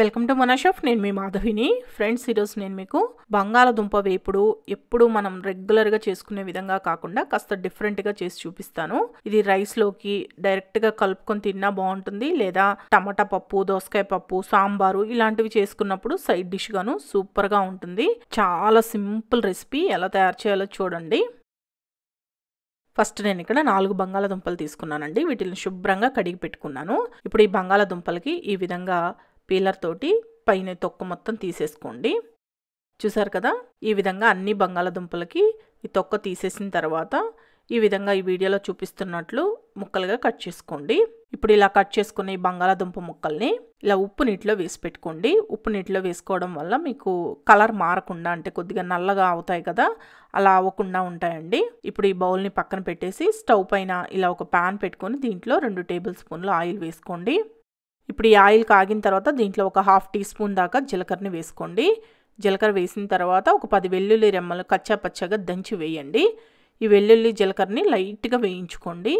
welcome to shop నేను మీ మాధవిని friends ఈరోజు నేను మీకు బంగాళదుంప వేపుడు ఎప్పుడు మనం రెగ్యులర్గా చేసుకునే విధంగా కాకుండా కాస్త డిఫరెంట్గా చేసి చూపిస్తాను ఇది రైస్లోకి డైరెక్ట్గా కలుపుకొని తిన్నా బాగుంటుంది లేదా టమాటా పప్పు దోసకాయ పప్పు సాంబారు ఇలాంటివి చేసుకున్నప్పుడు సైడ్ డిష్గాను సూపర్గా ఉంటుంది చాలా సింపుల్ రెసిపీ ఎలా తయారు చేయాలో చూడండి ఫస్ట్ నేను ఇక్కడ నాలుగు బంగాళదుంపలు తీసుకున్నానండి వీటిని శుభ్రంగా కడిగి పెట్టుకున్నాను ఇప్పుడు ఈ బంగాళదుంపలకి ఈ విధంగా పీలర్ తోటి పైన తొక్క మొత్తం తీసేసుకోండి చూసారు కదా ఈ విధంగా అన్ని బంగాళదుంపలకి ఈ తొక్క తీసేసిన తర్వాత ఈ విధంగా ఈ వీడియోలో చూపిస్తున్నట్లు ముక్కలుగా కట్ చేసుకోండి ఇప్పుడు ఇలా కట్ చేసుకున్న ఈ బంగాళాదుంప ముక్కల్ని ఇలా ఉప్పు నీటిలో వేసి పెట్టుకోండి ఉప్పు నీటిలో వేసుకోవడం వల్ల మీకు కలర్ మారకుండా అంటే కొద్దిగా నల్లగా అవుతాయి కదా అలా అవ్వకుండా ఉంటాయండి ఇప్పుడు ఈ బౌల్ని పక్కన పెట్టేసి స్టవ్ పైన ఇలా ఒక ప్యాన్ పెట్టుకొని దీంట్లో రెండు టేబుల్ స్పూన్లు ఆయిల్ వేసుకోండి ఇప్పుడు ఈ ఆయిల్ కాగిన తర్వాత దీంట్లో ఒక హాఫ్ టీ స్పూన్ దాకా జీలకర్రని వేసుకోండి జీలకర్ర వేసిన తర్వాత ఒక పది వెల్లుల్లి రెమ్మలు కచ్చాపచ్చగా దంచి వేయండి ఈ వెల్లుల్లి జీలకర్రని లైట్గా వేయించుకోండి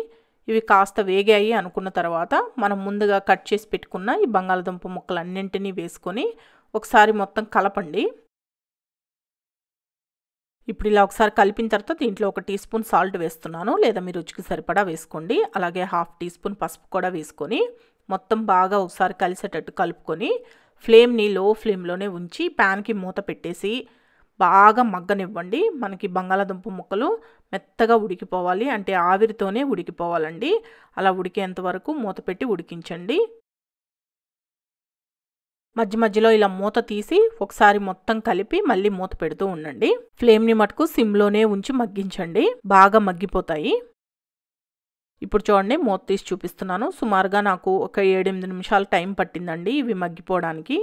ఇవి కాస్త వేగాయి అనుకున్న తర్వాత మనం ముందుగా కట్ చేసి పెట్టుకున్న ఈ బంగాళదుంప ముక్కలు అన్నింటినీ వేసుకొని ఒకసారి మొత్తం కలపండి ఇప్పుడు ఇలా ఒకసారి కలిపిన తర్వాత దీంట్లో ఒక టీ స్పూన్ సాల్ట్ వేస్తున్నాను లేదా మీ రుచికి సరిపడా వేసుకోండి అలాగే హాఫ్ టీ స్పూన్ పసుపు కూడా వేసుకొని మొత్తం బాగా ఒకసారి కలిసేటట్టు కలుపుకొని ఫ్లేమ్ని లో ఫ్లేమ్లోనే ఉంచి ప్యాన్కి మూత పెట్టేసి బాగా మగ్గనివ్వండి మనకి బంగాళాదుంప ముక్కలు మెత్తగా ఉడికిపోవాలి అంటే ఆవిరితోనే ఉడికిపోవాలండి అలా ఉడికేంత వరకు మూత పెట్టి ఉడికించండి మధ్య మధ్యలో ఇలా మూత తీసి ఒకసారి మొత్తం కలిపి మళ్ళీ మూత పెడుతూ ఉండండి ఫ్లేమ్ని మటుకు సిమ్లోనే ఉంచి మగ్గించండి బాగా మగ్గిపోతాయి ఇప్పుడు చూడండి మూత తీసి చూపిస్తున్నాను సుమారుగా నాకు ఒక ఏడెనిమిది నిమిషాలు టైం పట్టిందండి ఇవి మగ్గిపోవడానికి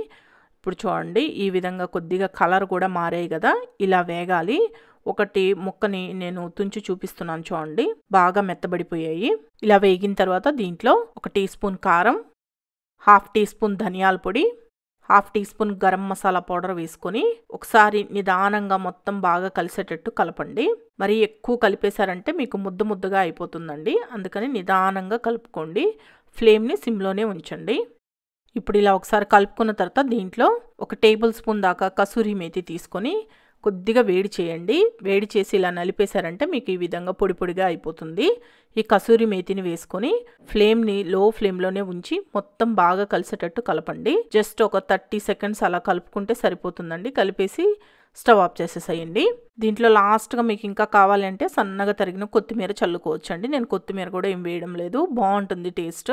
ఇప్పుడు చూడండి ఈ విధంగా కొద్దిగా కలర్ కూడా మారాయి కదా ఇలా వేగాలి ఒకటి ముక్కని నేను తుంచి చూపిస్తున్నాను చూడండి బాగా మెత్తబడిపోయాయి ఇలా వేగిన తర్వాత దీంట్లో ఒక టీ స్పూన్ కారం హాఫ్ టీ స్పూన్ ధనియాల పొడి half teaspoon garam masala powder వేసుకొని ఒకసారి నిదానంగా మొత్తం బాగా కలిసేటట్టు కలపండి మరి ఎక్కువ కలిపేశారంటే మీకు ముద్దు ముద్దుగా అయిపోతుందండి అందుకని నిదానంగా కలుపుకోండి ఫ్లేమ్ని సిమ్లోనే ఉంచండి ఇప్పుడు ఇలా ఒకసారి కలుపుకున్న తర్వాత దీంట్లో ఒక టేబుల్ స్పూన్ దాకా కసూరి మేతి తీసుకొని కొద్దిగా వేడి చేయండి వేడి చేసి ఇలా నలిపేశారంటే మీకు ఈ విధంగా పొడి పొడిగా అయిపోతుంది ఈ కసూరి మేతిని వేసుకొని ఫ్లేమ్ని లో ఫ్లేమ్లోనే ఉంచి మొత్తం బాగా కలిసేటట్టు కలపండి జస్ట్ ఒక థర్టీ సెకండ్స్ అలా కలుపుకుంటే సరిపోతుందండి కలిపేసి స్టవ్ ఆఫ్ చేసేసేయండి దీంట్లో లాస్ట్గా మీకు ఇంకా కావాలంటే సన్నగా తరిగిన కొత్తిమీర చల్లుకోవచ్చండి నేను కొత్తిమీర కూడా ఏం వేయడం లేదు బాగుంటుంది టేస్ట్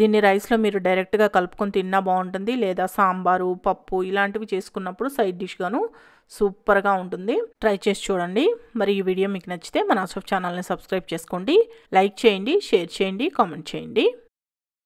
దీన్ని రైస్లో మీరు డైరెక్ట్గా కలుపుకొని తిన్నా బాగుంటుంది లేదా సాంబారు పప్పు ఇలాంటివి చేసుకున్నప్పుడు సైడ్ డిష్గాను సూపర్గా ఉంటుంది ట్రై చేసి చూడండి మరి ఈ వీడియో మీకు నచ్చితే మన అసఫ్ ఛానల్ని సబ్స్క్రైబ్ చేసుకోండి లైక్ చేయండి షేర్ చేయండి కామెంట్ చేయండి